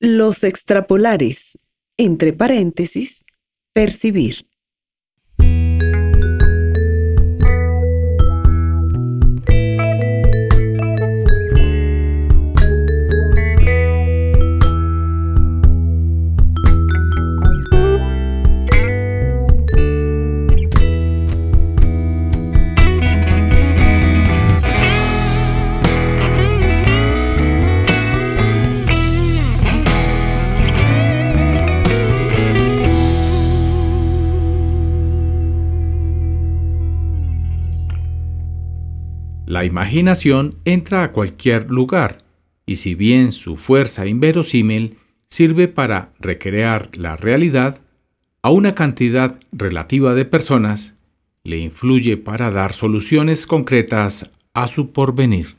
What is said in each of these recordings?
Los extrapolares, entre paréntesis, percibir. La imaginación entra a cualquier lugar, y si bien su fuerza inverosímil sirve para recrear la realidad, a una cantidad relativa de personas le influye para dar soluciones concretas a su porvenir.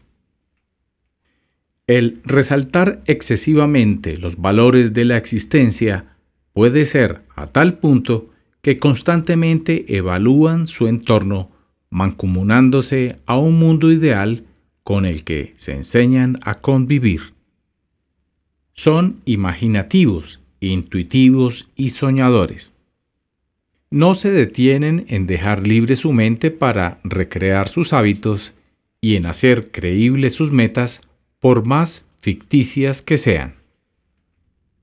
El resaltar excesivamente los valores de la existencia puede ser a tal punto que constantemente evalúan su entorno mancomunándose a un mundo ideal con el que se enseñan a convivir. Son imaginativos, intuitivos y soñadores. No se detienen en dejar libre su mente para recrear sus hábitos y en hacer creíbles sus metas por más ficticias que sean.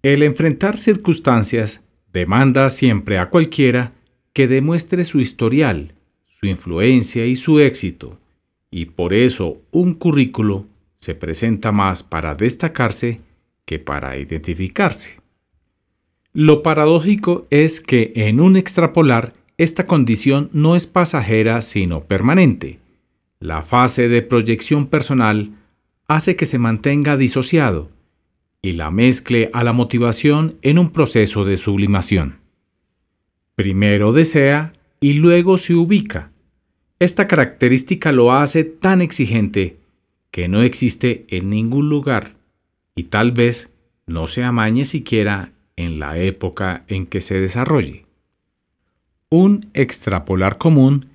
El enfrentar circunstancias demanda siempre a cualquiera que demuestre su historial su influencia y su éxito, y por eso un currículo se presenta más para destacarse que para identificarse. Lo paradójico es que en un extrapolar esta condición no es pasajera sino permanente. La fase de proyección personal hace que se mantenga disociado y la mezcle a la motivación en un proceso de sublimación. Primero desea y luego se ubica. Esta característica lo hace tan exigente que no existe en ningún lugar y tal vez no se amañe siquiera en la época en que se desarrolle. Un extrapolar común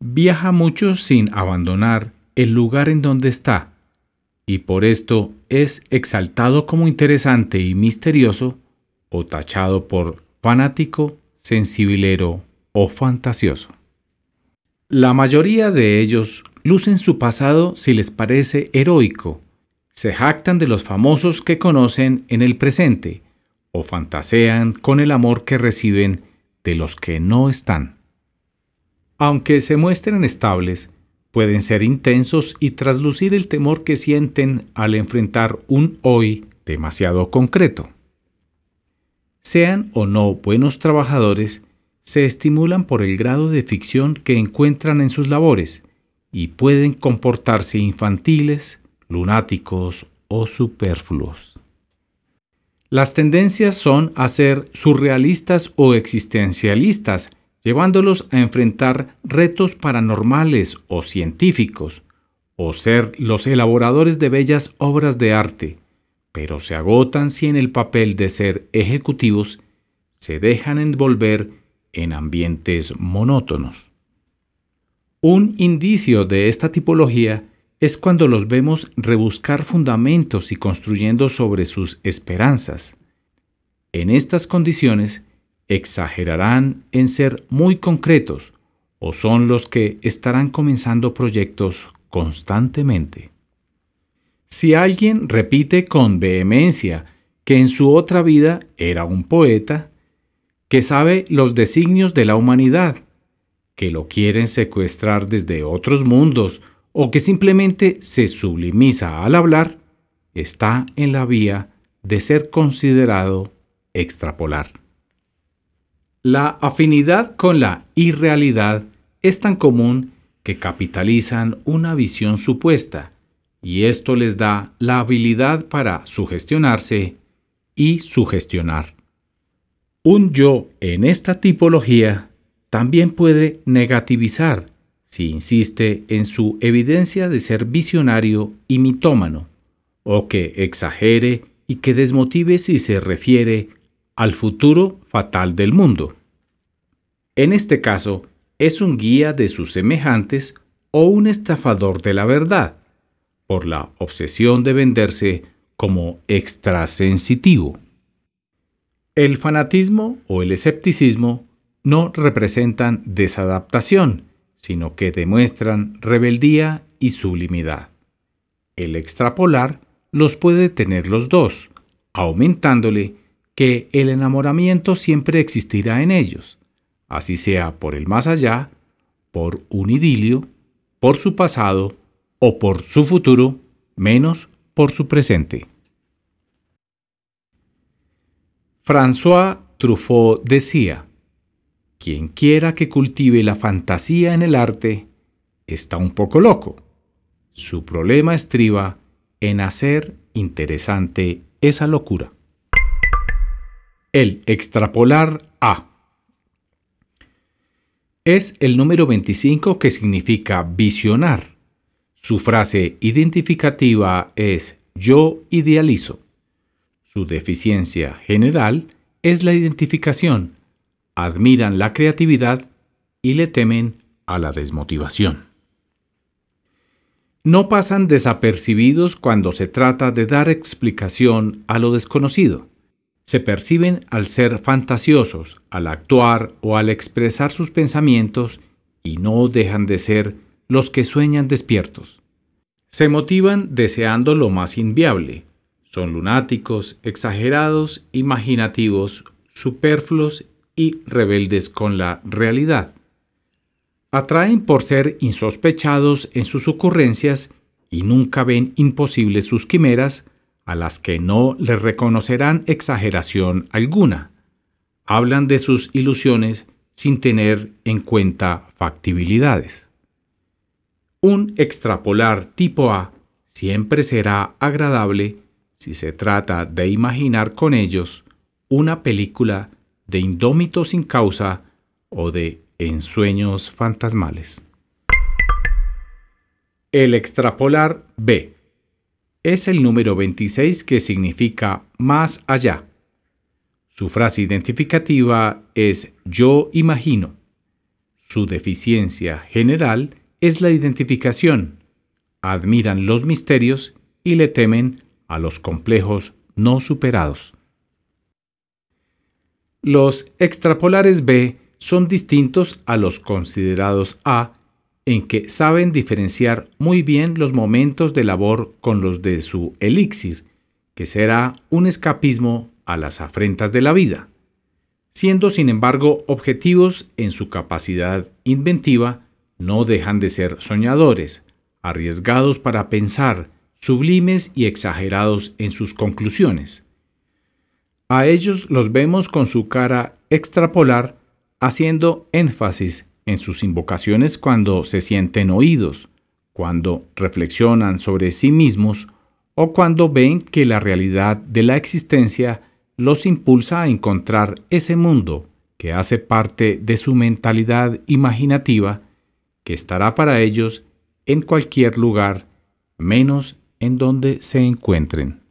viaja mucho sin abandonar el lugar en donde está, y por esto es exaltado como interesante y misterioso o tachado por fanático, sensibilero o fantasioso. La mayoría de ellos lucen su pasado si les parece heroico, se jactan de los famosos que conocen en el presente, o fantasean con el amor que reciben de los que no están. Aunque se muestren estables, pueden ser intensos y traslucir el temor que sienten al enfrentar un hoy demasiado concreto. Sean o no buenos trabajadores, se estimulan por el grado de ficción que encuentran en sus labores y pueden comportarse infantiles, lunáticos o superfluos. Las tendencias son a ser surrealistas o existencialistas, llevándolos a enfrentar retos paranormales o científicos, o ser los elaboradores de bellas obras de arte, pero se agotan si en el papel de ser ejecutivos se dejan envolver en ambientes monótonos. Un indicio de esta tipología es cuando los vemos rebuscar fundamentos y construyendo sobre sus esperanzas. En estas condiciones, exagerarán en ser muy concretos o son los que estarán comenzando proyectos constantemente. Si alguien repite con vehemencia que en su otra vida era un poeta, que sabe los designios de la humanidad, que lo quieren secuestrar desde otros mundos o que simplemente se sublimiza al hablar, está en la vía de ser considerado extrapolar. La afinidad con la irrealidad es tan común que capitalizan una visión supuesta, y esto les da la habilidad para sugestionarse y sugestionar. Un yo en esta tipología también puede negativizar si insiste en su evidencia de ser visionario y mitómano, o que exagere y que desmotive si se refiere al futuro fatal del mundo. En este caso, es un guía de sus semejantes o un estafador de la verdad, por la obsesión de venderse como extrasensitivo. El fanatismo o el escepticismo no representan desadaptación, sino que demuestran rebeldía y sublimidad. El extrapolar los puede tener los dos, aumentándole que el enamoramiento siempre existirá en ellos, así sea por el más allá, por un idilio, por su pasado o por su futuro, menos por su presente. François Truffaut decía, quien quiera que cultive la fantasía en el arte está un poco loco. Su problema estriba en hacer interesante esa locura. El extrapolar a es el número 25 que significa visionar. Su frase identificativa es yo idealizo. Su deficiencia general es la identificación. Admiran la creatividad y le temen a la desmotivación. No pasan desapercibidos cuando se trata de dar explicación a lo desconocido. Se perciben al ser fantasiosos, al actuar o al expresar sus pensamientos y no dejan de ser los que sueñan despiertos. Se motivan deseando lo más inviable, son lunáticos, exagerados, imaginativos, superfluos y rebeldes con la realidad. Atraen por ser insospechados en sus ocurrencias y nunca ven imposibles sus quimeras, a las que no les reconocerán exageración alguna. Hablan de sus ilusiones sin tener en cuenta factibilidades. Un extrapolar tipo A siempre será agradable si se trata de imaginar con ellos una película de indómito sin causa o de ensueños fantasmales. El extrapolar B es el número 26 que significa más allá. Su frase identificativa es yo imagino. Su deficiencia general es la identificación. Admiran los misterios y le temen a los complejos no superados. Los extrapolares B son distintos a los considerados A en que saben diferenciar muy bien los momentos de labor con los de su elixir, que será un escapismo a las afrentas de la vida, siendo sin embargo objetivos en su capacidad inventiva, no dejan de ser soñadores, arriesgados para pensar, sublimes y exagerados en sus conclusiones. A ellos los vemos con su cara extrapolar, haciendo énfasis en sus invocaciones cuando se sienten oídos, cuando reflexionan sobre sí mismos o cuando ven que la realidad de la existencia los impulsa a encontrar ese mundo que hace parte de su mentalidad imaginativa, que estará para ellos en cualquier lugar, menos en donde se encuentren.